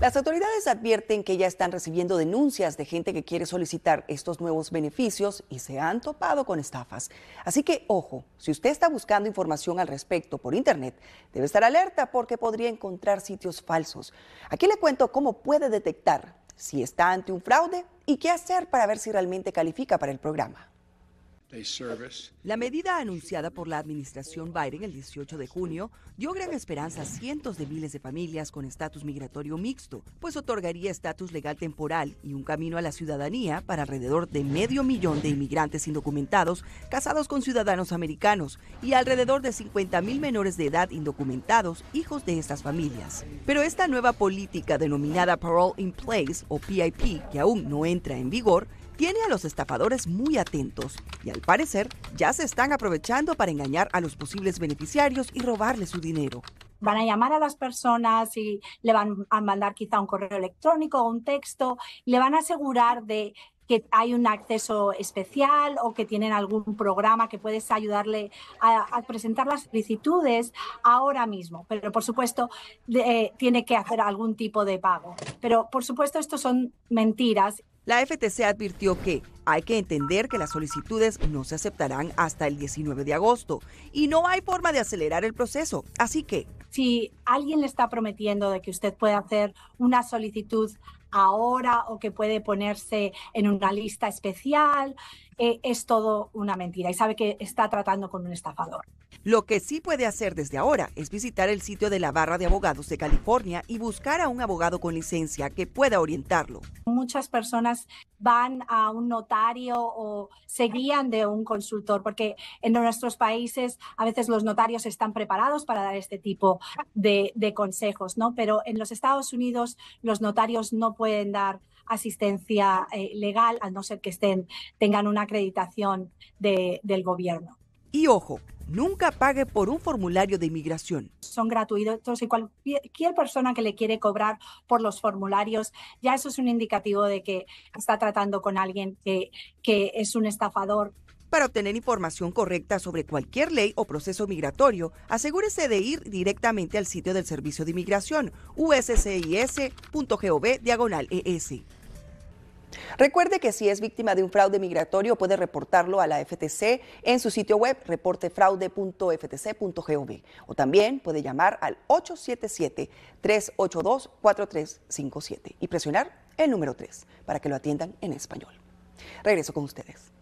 Las autoridades advierten que ya están recibiendo denuncias de gente que quiere solicitar estos nuevos beneficios y se han topado con estafas. Así que, ojo, si usted está buscando información al respecto por Internet, debe estar alerta porque podría encontrar sitios falsos. Aquí le cuento cómo puede detectar si está ante un fraude y qué hacer para ver si realmente califica para el programa. La medida anunciada por la administración Biden el 18 de junio dio gran esperanza a cientos de miles de familias con estatus migratorio mixto, pues otorgaría estatus legal temporal y un camino a la ciudadanía para alrededor de medio millón de inmigrantes indocumentados casados con ciudadanos americanos y alrededor de 50 mil menores de edad indocumentados hijos de estas familias. Pero esta nueva política denominada Parole in Place o PIP, que aún no entra en vigor, tiene a los estafadores muy atentos y al parecer ya se están aprovechando para engañar a los posibles beneficiarios y robarle su dinero van a llamar a las personas y le van a mandar quizá un correo electrónico o un texto, le van a asegurar de que hay un acceso especial o que tienen algún programa que puedes ayudarle a, presentar las solicitudes ahora mismo. Pero por supuesto eh, tiene que hacer algún tipo de pago. Pero por supuesto esto son mentiras la FTC advirtió que hay que entender que las solicitudes no se aceptarán hasta el 19 de agosto y no hay forma de acelerar el proceso. Así que... Si alguien le está prometiendo de que usted puede hacer una solicitud ahora o que puede ponerse en una lista especial, eh, es todo una mentira y sabe que está tratando con un estafador. Lo que sí puede hacer desde ahora es visitar el sitio de la Barra de Abogados de California y buscar a un abogado con licencia que pueda orientarlo. Muchas personas van a un notario o se guían de un consultor porque en nuestros países a veces los notarios están preparados para dar este tipo de, de consejos, ¿no? Pero en los Estados Unidos los notarios no pueden dar asistencia eh, legal, a no ser que estén, tengan una acreditación del gobierno. Y ojo, nunca pague por un formulario de inmigración. Son gratuitos y cualquier persona que le quiere cobrar por los formularios, ya eso es un indicativo de que está tratando con alguien que, que es un estafador. Para obtener información correcta sobre cualquier ley o proceso migratorio, asegúrese de ir directamente al sitio del Servicio de Inmigración, uscis.gov diagonal ES. Recuerde que si es víctima de un fraude migratorio puede reportarlo a la FTC en su sitio web reportefraude.ftc.gov o también puede llamar al 877-382-4357 y presionar el número 3 para que lo atiendan en español. Regreso con ustedes.